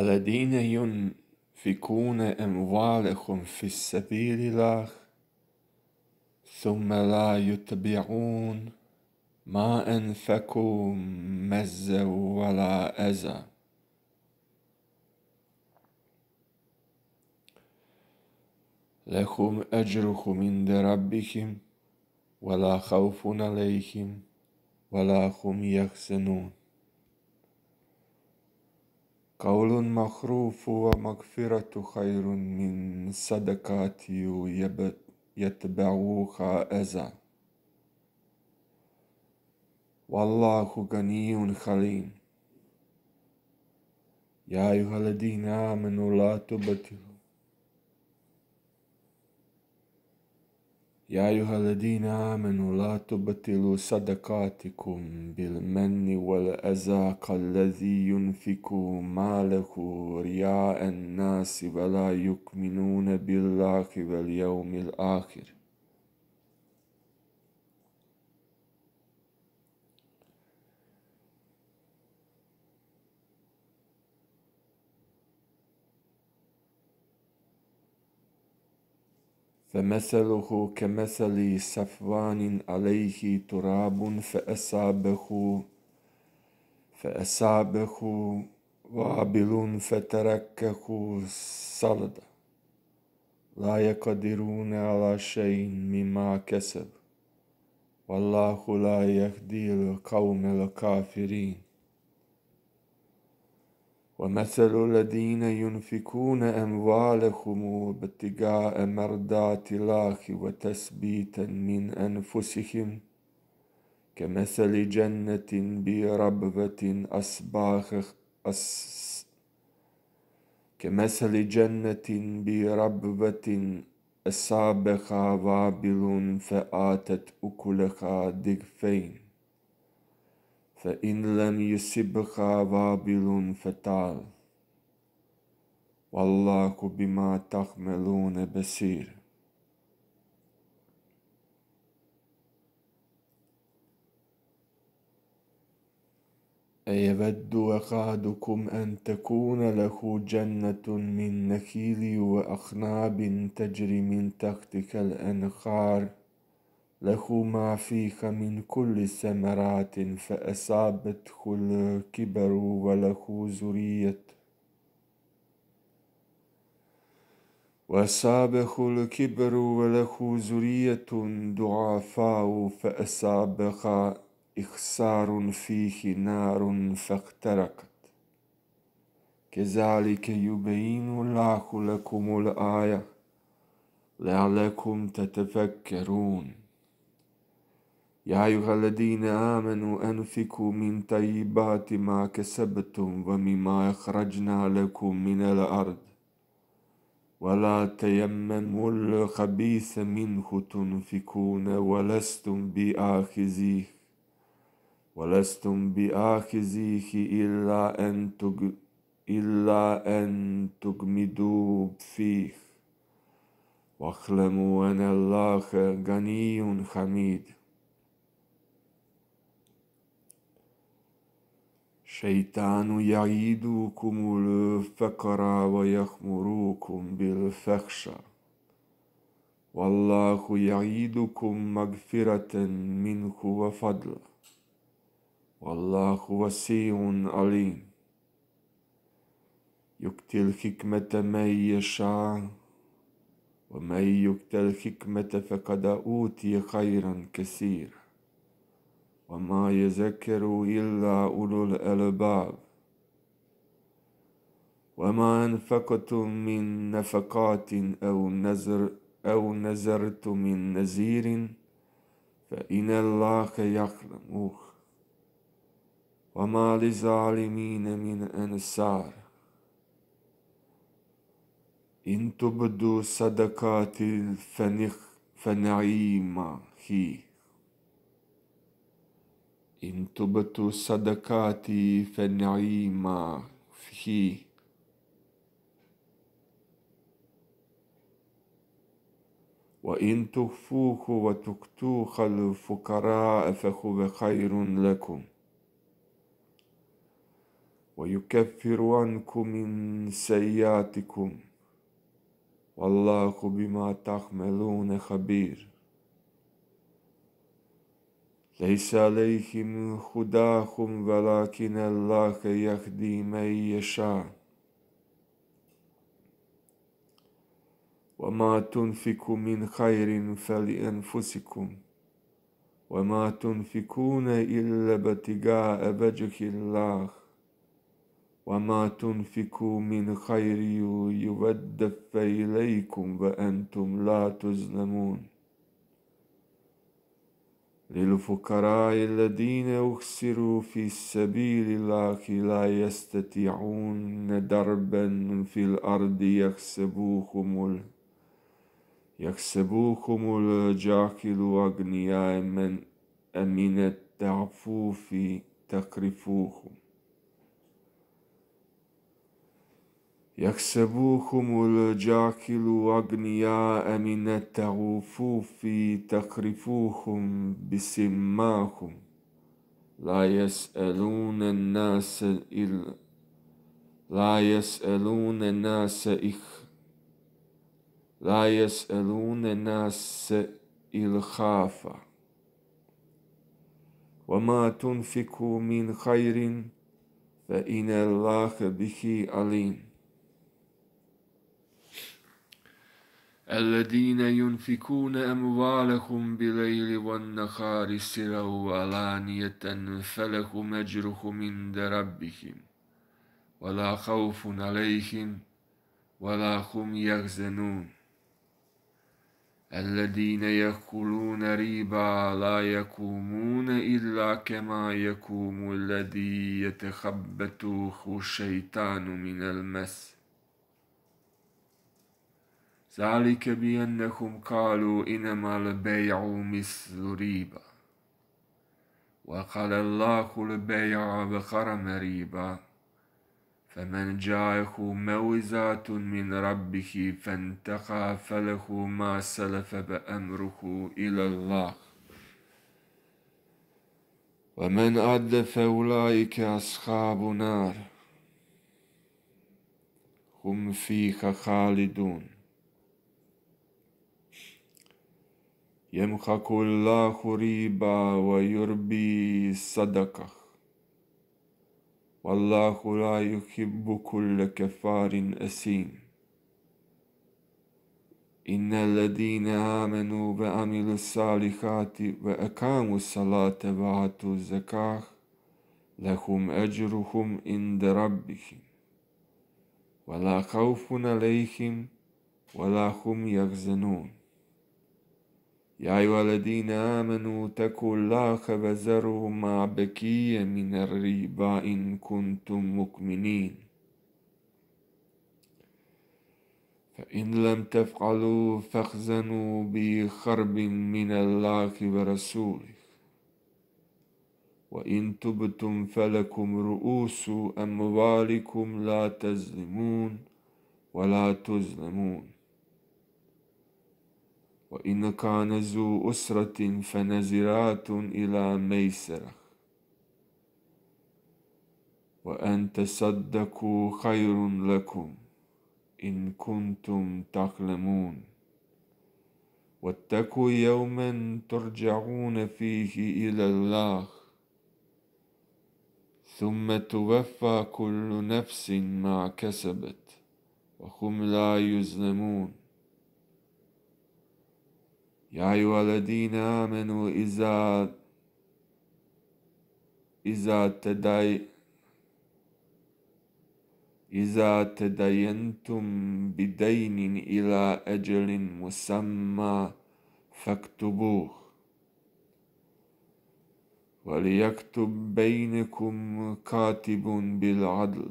الذين ينفقون أموالهم في سبيل الله ثم لا يتبعون ما أنفقوا مزا ولا أذى لهم أجرهم عند ربهم ولا خوف عليهم ولا هم يحزنون قول مخروف ومغفرة خير من صدقات يتبعوها أذى والله غني حليم يا أيها الذين آمنوا لا تبطلوا يا أيها الذين آمنوا لا تبطلوا صدقاتكم بالمن والأزاق الذي ينفق ماله رياء الناس ولا يؤمنون بالله واليوم الآخر فمثله كمثل صفوان عليه تراب فأصابه فأصابه وابل فتركه صلدا لا يقدرون على شيء مما كسب والله لا يهدي القوم الكافرين ومثل الذين ينفكون أموالهم ابتغاء مرضات الله وتثبيتا من أنفسهم كمثل جنة بربوة أصباح كمثل جنة بربوة أصابها وابل فآتت أكلها دغفين فإن لم يصبك وابل فتال والله بما تعملون بصير أيود أحدكم أن تكون له جنة من نخيل وأخناب تجري من تحتك الأنهار له ما فيك من كل ثمرات فأصابته الكبر وله زرية وأصابه الكبر وله زرية ضعفاء فأصابها إخسار فيه نار فاخترقت كذلك يبين الله لكم الآية لعلكم تتفكرون يا أيها الذين آمنوا أنفقوا من طيبات ما كسبتم ومما أخرجنا لكم من الأرض ولا تيمموا الخبيث منه تنفقون ولستم بآخذيه ولستم بآخذيه إلا أن تج... إلا أن تجمدوا فيه واعلموا أن الله غني حميد الشيطان يعيدكم الفقر ويخمركم بالفخشة والله يعيدكم مغفرة منه وفضل والله وسيع عليم يكتي الحكمة من يشاء ومن يكتي الحكمة فقد أوتي خيرا كثيرا وما يذكر إلا أولو الألباب وما أنفقتم من نفقات أو نذر أو نذرت من نذير فإن الله يعلمه وما للظالمين من أنصار إن تبدوا صدقات فنعيما هي إن تبت الصدقات فالنعيم فيه وإن تخفوه وتكتوخ الفقراء فهو خير لكم ويكفر عنكم من سيئاتكم والله بما تعملون خبير ليس عليهم هداهم ولكن الله يهدي من يشاء وما تنفقوا من خير فلأنفسكم وما تنفقون إلا ابتغاء وجه الله وما تنفقوا من خير يود إليكم وأنتم لا تظلمون للفقراء الذين أخسروا في سبيل الله لا يستطيعون دربا في الأرض يكسبوهم ال... يكسبوهم الجاكل أغنياء من أمن التعفف تقرفوهم يكسبوكم الجاكل أغنياء من التغفوف تقرفوهم بسماكم لا يسألون الناس إل لا يسألون الناس إخ لا يسألون الناس إلخافا وما تنفقوا من خير فإن الله به عليم الذين ينفكون أموالهم بليل والنخار سرا وعلانية فلهم أجرهم عند ربهم ولا خوف عليهم ولا هم يحزنون الذين يأكلون ريبا لا يقومون إلا كما يقوم الذي يتخبطه الشيطان من المس ذلك بأنهم قالوا إنما البيع مثل ريبة وقال الله البيع بقرم ريبة فمن جاءه موزة من ربه فانتقى فله ما سلف بأمره إلى الله ومن أدى فأولئك أصحاب نار هم فيها خالدون يمحق الله ريبا ويربي الصدقة والله لا يحب كل كفار أثيم إن الذين آمنوا وعملوا الصالحات وأقاموا الصلاة وآتوا الزكاة لهم أجرهم عند ربهم ولا خوف عليهم ولا هم يحزنون يا أيها الذين آمنوا اتقوا الله فذروا ما بكي من الربا إن كنتم مؤمنين فإن لم تفعلوا فاخزنوا بخرب من الله ورسوله وإن تبتم فلكم رؤوس أموالكم لا تظلمون ولا تظلمون وإن كان ذو أسرة فنزرات إلى ميسرة وأن تصدقوا خير لكم إن كنتم تعلمون واتقوا يوما ترجعون فيه إلى الله ثم توفى كل نفس ما كسبت وهم لا يظلمون يا أيها الذين آمنوا إذا إذا تداي إذا تدينتم بدين إلى أجل مسمى فاكتبوه وليكتب بينكم كاتب بالعدل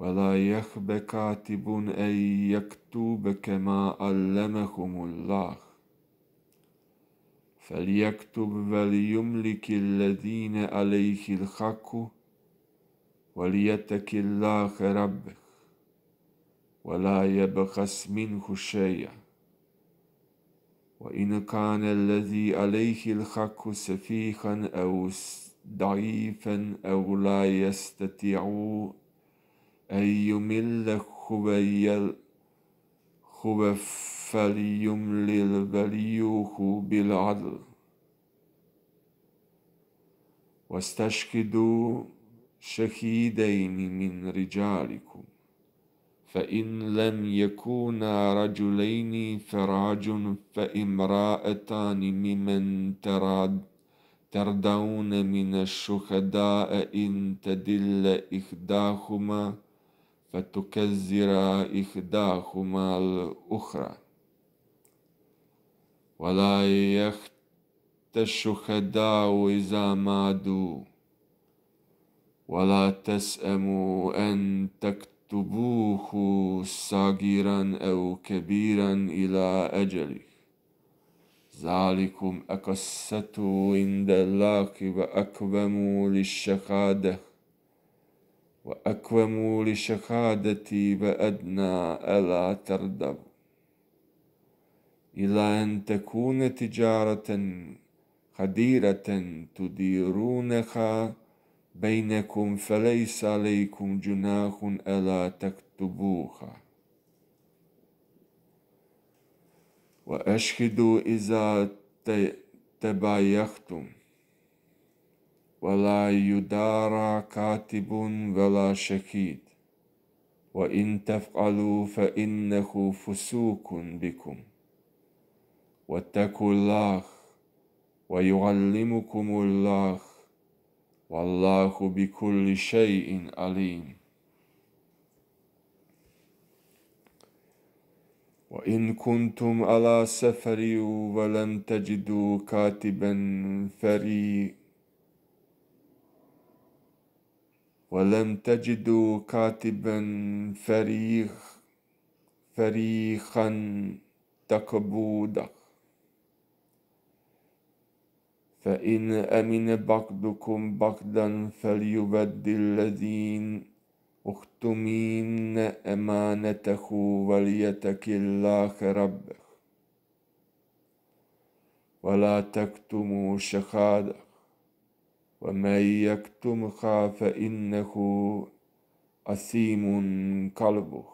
ولا يخب كاتب أن يكتب كما علمهم الله فليكتب وليملك الذين عليه الحق وليتك الله ربه ولا يبخس منه شيئا وإن كان الذي عليه الحق سفيها أو ضعيفا أو لا يستطيع أن يمل خبيل خب فليملل بليه بالعدل واستشهدوا شهيدين من رجالكم فإن لم يكونا رجلين فراج فامرأتان ممن تراد تردون من الشهداء إن تدل إحداهما فتكزر إحداهما الأخرى ولا الشهداء إذا مادوا ولا تسأموا أن تكتبوه صغيرا أو كبيرا إلى أجله ذلكم أقسط عند الله وأقوم للشهاده وأكوموا لشهادتي بأدنى ألا تردبوا إلى أن تكون تجارة خديرة تديرونها بينكم فليس عليكم جناح ألا تكتبوها وأشهد إذا تبايختم ولا يدارى كاتب ولا شكيد وإن تفعلوا فإنه فسوق بكم واتقوا الله ويعلمكم الله والله بكل شيء عليم وإن كنتم على سفر ولم تجدوا كاتبا فريق ولم تجدوا كاتبا فريخ فريخا تقبوده فإن أمن بعضكم بعضا فليبدل الذين اختمين أمانته وليتك الله ربه ولا تكتموا شهاده ومن يكتمها فإنه أثيم قلبه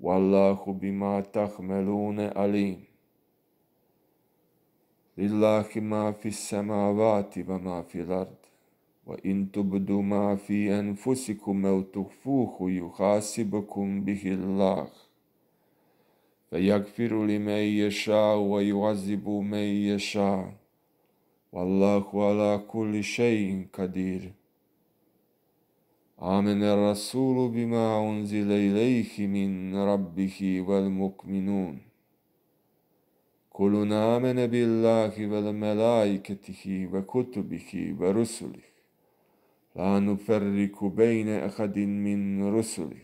والله بما تحملون عليم لله ما في السماوات وما في الأرض وإن تبدوا ما في أنفسكم أو تخفوه يحاسبكم به الله فيغفر لمن يشاء ويعذب من يشاء والله على كل شيء قدير آمن الرسول بما أنزل إليه من ربه والمؤمنون كلنا آمن بالله وملائكته وكتبه ورسله لا نفرق بين أحد من رسله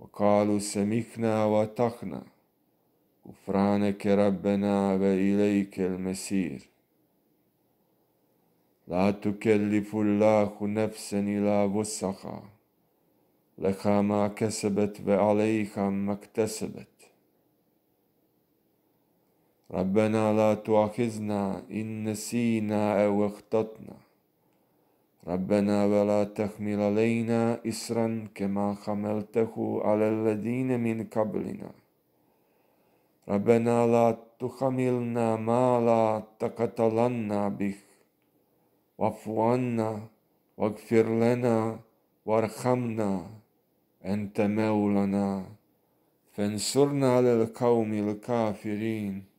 وقالوا سمعنا وطعنا غفرانك ربنا وإليك المسير لا تكلف الله نفسا إلا وسعها لها ما كسبت وعليها ما اكتسبت ربنا لا تؤاخذنا إن نسينا أو اخطأنا ربنا ولا تحمل علينا إسرا كما حملته على الذين من قبلنا ربنا لا تحملنا ما لا تقتلنا به واعف عنا واغفر لنا وارحمنا أنت مولانا فانصرنا على القوم الكافرين